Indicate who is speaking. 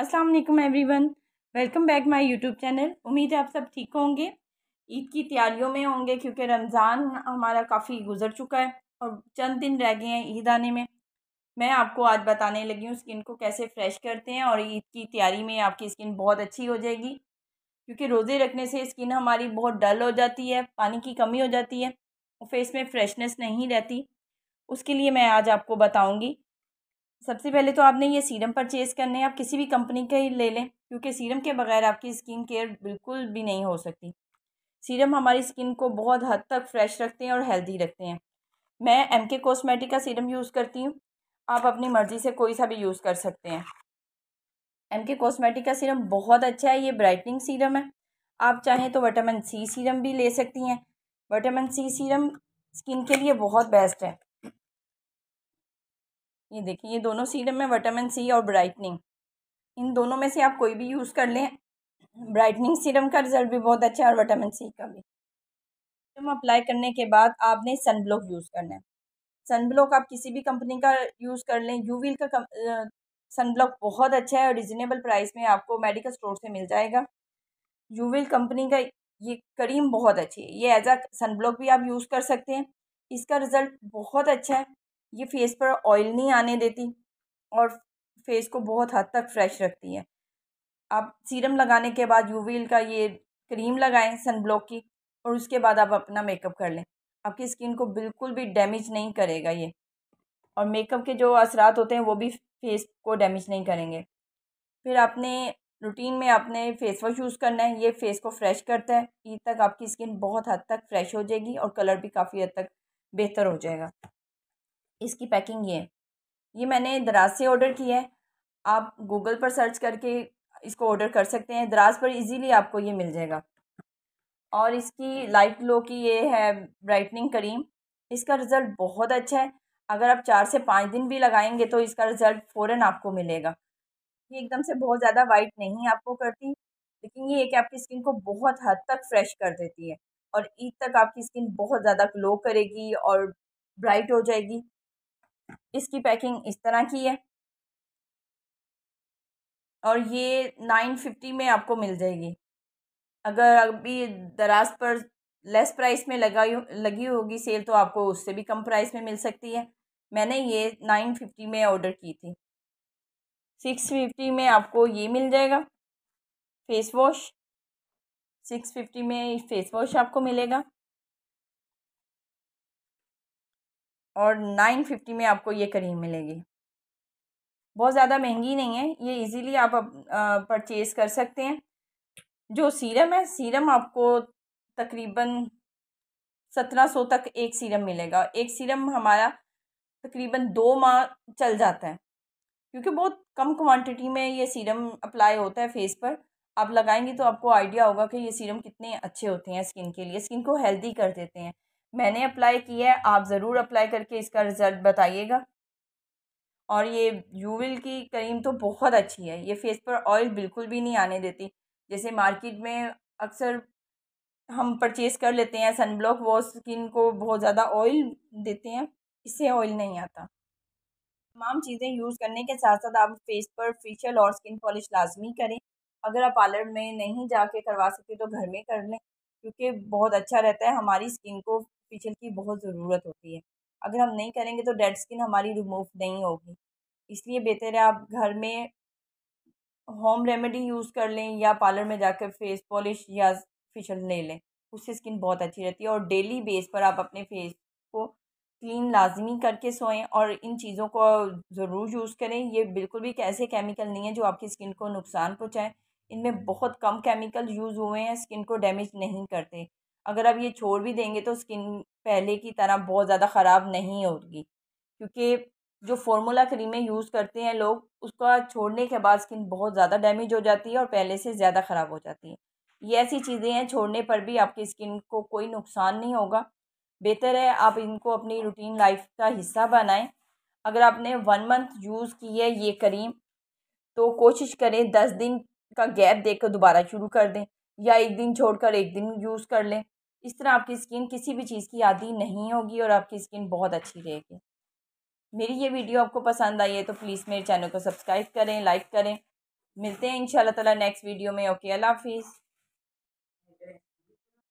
Speaker 1: अस्सलाम वालेकुम everyone welcome back my YouTube channel उम्मीद है आप सब ठीक होंगे ईद की तैयारियों में होंगे क्योंकि रमज़ान हमारा काफ़ी गुजर चुका है और चंद दिन रह गए हैं ईद आने में मैं आपको आज बताने लगी हूँ स्किन को कैसे फ्रेश करते हैं और ईद की तैयारी में आपकी स्किन बहुत अच्छी हो जाएगी क्योंकि रोज़े रखने से स्किन हमारी बहुत डल हो जाती है पानी की कमी हो जाती है और फेस में फ्रेशनेस नहीं रहती उसके लिए मैं आज आपको बताऊँगी सबसे पहले तो आपने ये सीरम परचेज़ करने हैं आप किसी भी कंपनी का ही ले लें क्योंकि सीरम के बगैर आपकी स्किन केयर बिल्कुल भी नहीं हो सकती सीरम हमारी स्किन को बहुत हद तक फ्रेश रखते हैं और हेल्दी रखते हैं मैं एम के कॉस्मेटिक का सीरम यूज़ करती हूँ आप अपनी मर्ज़ी से कोई सा भी यूज़ कर सकते हैं एम के कॉस्मेटिक का सीरम बहुत अच्छा है ये ब्राइटनिंग सीरम है आप चाहें तो विटामिन सी सीरम भी ले सकती हैं विटामिन सी सीरम स्किन के लिए बहुत बेस्ट है ये देखिए ये दोनों सीरम है विटामिन सी और ब्राइटनिंग इन दोनों में से आप कोई भी यूज़ कर लें ब्राइटनिंग सीरम का रिज़ल्ट भी बहुत अच्छा है और विटामिन सी का भी सीरम अप्लाई करने के बाद आपने सन ब्लॉक यूज़ करना है सन ब्लॉक आप किसी भी कंपनी का यूज़ कर लें यू का सन ब्लॉक बहुत अच्छा है और रिजनेबल प्राइस में आपको मेडिकल स्टोर से मिल जाएगा यू कंपनी का ये करीम बहुत अच्छी है ये एज आ सन ब्लॉक भी आप यूज़ कर सकते हैं इसका रिज़ल्ट बहुत अच्छा है ये फेस पर ऑयल नहीं आने देती और फेस को बहुत हद तक फ्रेश रखती है आप सीरम लगाने के बाद यूवील का ये क्रीम लगाएं सनब्लॉक की और उसके बाद आप अपना मेकअप कर लें आपकी स्किन को बिल्कुल भी डैमेज नहीं करेगा ये और मेकअप के जो असरात होते हैं वो भी फेस को डैमेज नहीं करेंगे फिर आपने रूटीन में आपने फेस वॉश यूज़ करना है ये फेस को फ्रेश करता है ईद तक आपकी स्किन बहुत हद तक फ्रेश हो जाएगी और कलर भी काफ़ी हद तक बेहतर हो जाएगा इसकी पैकिंग ये ये मैंने दराज से ऑर्डर की है आप गूगल पर सर्च करके इसको ऑर्डर कर सकते हैं दराज पर इजीली आपको ये मिल जाएगा और इसकी लाइट ग्लो की ये है ब्राइटनिंग करीम इसका रिज़ल्ट बहुत अच्छा है अगर आप चार से पाँच दिन भी लगाएंगे तो इसका रिज़ल्ट फ़ौर आपको मिलेगा ये एकदम से बहुत ज़्यादा वाइट नहीं आपको करती लेकिन ये है कि आपकी स्किन को बहुत हद तक फ्रेश कर देती है और ईद तक आपकी स्किन बहुत ज़्यादा ग्लो करेगी और ब्राइट हो जाएगी इसकी पैकिंग इस तरह की है और ये नाइन फिफ्टी में आपको मिल जाएगी अगर अभी दराज पर लेस प्राइस में लगा लगी होगी सेल तो आपको उससे भी कम प्राइस में मिल सकती है मैंने ये नाइन फिफ्टी में ऑर्डर की थी सिक्स फिफ्टी में आपको ये मिल जाएगा फेस वॉश सिक्स फिफ्टी में फेस वॉश आपको मिलेगा और नाइन फिफ्टी में आपको ये करीम मिलेगी बहुत ज़्यादा महंगी नहीं है ये इजीली आप परचेज़ कर सकते हैं जो सीरम है सीरम आपको तकरीबन सत्रह सौ तक एक सीरम मिलेगा एक सीरम हमारा तकरीबन दो माह चल जाता है क्योंकि बहुत कम क्वांटिटी में ये सीरम अप्लाई होता है फेस पर आप लगाएंगे तो आपको आइडिया होगा कि ये सीरम कितने अच्छे होते हैं स्किन के लिए स्किन को हेल्दी कर देते हैं मैंने अप्लाई किया है आप ज़रूर अप्लाई करके इसका रिज़ल्ट बताइएगा और ये यूविल की क्रीम तो बहुत अच्छी है ये फेस पर ऑयल बिल्कुल भी नहीं आने देती जैसे मार्केट में अक्सर हम परचेज़ कर लेते हैं सनब्लॉक वो स्किन को बहुत ज़्यादा ऑयल देते हैं इससे ऑयल नहीं आता तमाम चीज़ें यूज़ करने के साथ साथ आप फेस पर फेशियल और स्किन पॉलिश लाजमी करें अगर आप पार्लर में नहीं जाके करवा सकते तो घर में कर लें क्योंकि बहुत अच्छा रहता है हमारी स्किन को फेशियल की बहुत ज़रूरत होती है अगर हम नहीं करेंगे तो डेड स्किन हमारी रिमूव नहीं होगी इसलिए बेहतर है आप घर में होम रेमेडी यूज़ कर लें या पार्लर में जाकर फेस पॉलिश या फेशियल ले लें उससे स्किन बहुत अच्छी रहती है और डेली बेस पर आप अपने फेस को क्लीन लाजमी करके सोएं और इन चीज़ों को ज़रूर यूज़ करें ये बिल्कुल भी ऐसे केमिकल नहीं है जो आपकी स्किन को नुकसान पहुँचाएँ इनमें बहुत कम केमिकल यूज़ हुए हैं स्किन को डैमेज नहीं करते अगर आप ये छोड़ भी देंगे तो स्किन पहले की तरह बहुत ज़्यादा ख़राब नहीं होगी क्योंकि जो फॉर्मूला क्रीमें यूज़ करते हैं लोग उसका छोड़ने के बाद स्किन बहुत ज़्यादा डैमेज हो जाती है और पहले से ज़्यादा ख़राब हो जाती है ये ऐसी चीज़ें हैं छोड़ने पर भी आपकी स्किन को कोई नुकसान नहीं होगा बेहतर है आप इनको अपनी रूटीन लाइफ का हिस्सा बनाएं अगर आपने वन मंथ यूज़ की है ये क्रीम तो कोशिश करें दस दिन का गैप देकर दोबारा शुरू कर दें या एक दिन छोड़कर एक दिन यूज़ कर लें इस तरह आपकी स्किन किसी भी चीज़ की आदि नहीं होगी और आपकी स्किन बहुत अच्छी रहेगी मेरी ये वीडियो आपको पसंद आई है तो प्लीज़ मेरे चैनल को सब्सक्राइब करें लाइक करें मिलते हैं इन ताला नेक्स्ट वीडियो में ओके अल्लाह हाफिज़